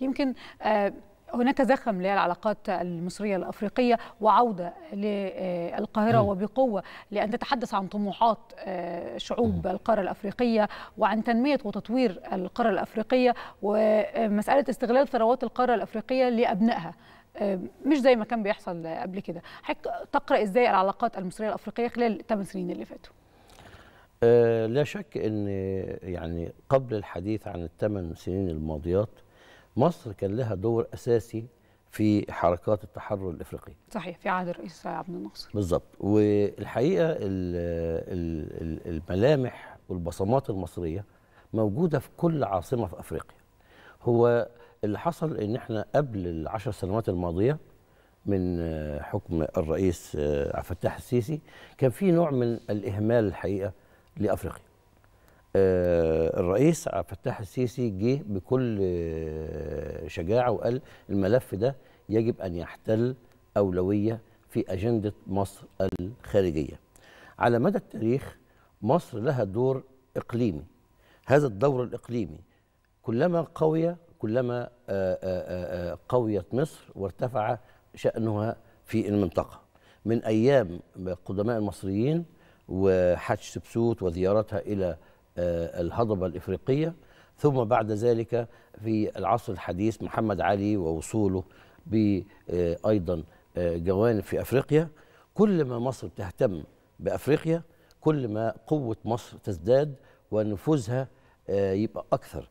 يمكن آه، هناك زخم للعلاقات المصرية الأفريقية وعودة للقاهرة وبقوة لأن تتحدث عن طموحات آه، شعوب القارة الأفريقية وعن تنمية وتطوير القارة الأفريقية ومسألة استغلال ثروات القارة الأفريقية لأبنائها آه، مش زي ما كان بيحصل قبل كده حضرتك تقرأ إزاي العلاقات المصرية الأفريقية خلال الثمان سنين اللي فاتوا لا شك أن يعني قبل الحديث عن الثمان سنين الماضيات مصر كان لها دور اساسي في حركات التحرر الافريقي صحيح في عهد الرئيس عبد الناصر بالظبط والحقيقه الـ الـ الملامح والبصمات المصريه موجوده في كل عاصمه في افريقيا هو اللي حصل ان احنا قبل العشر سنوات الماضيه من حكم الرئيس عبد الفتاح السيسي كان في نوع من الاهمال الحقيقه لافريقيا آه، الرئيس عبد الفتاح السيسي جه بكل آه، شجاعه وقال الملف ده يجب ان يحتل اولويه في اجنده مصر الخارجيه. على مدى التاريخ مصر لها دور اقليمي. هذا الدور الاقليمي كلما قوي كلما آه، قويت مصر وارتفع شانها في المنطقه. من ايام قدماء المصريين وحتش سبسوت وزيارتها الى آه، الهضبة الإفريقية ثم بعد ذلك في العصر الحديث محمد علي ووصوله بأيضا آه، آه، جوانب في أفريقيا كل ما مصر تهتم بأفريقيا كل ما قوة مصر تزداد ونفوذها يبقى أكثر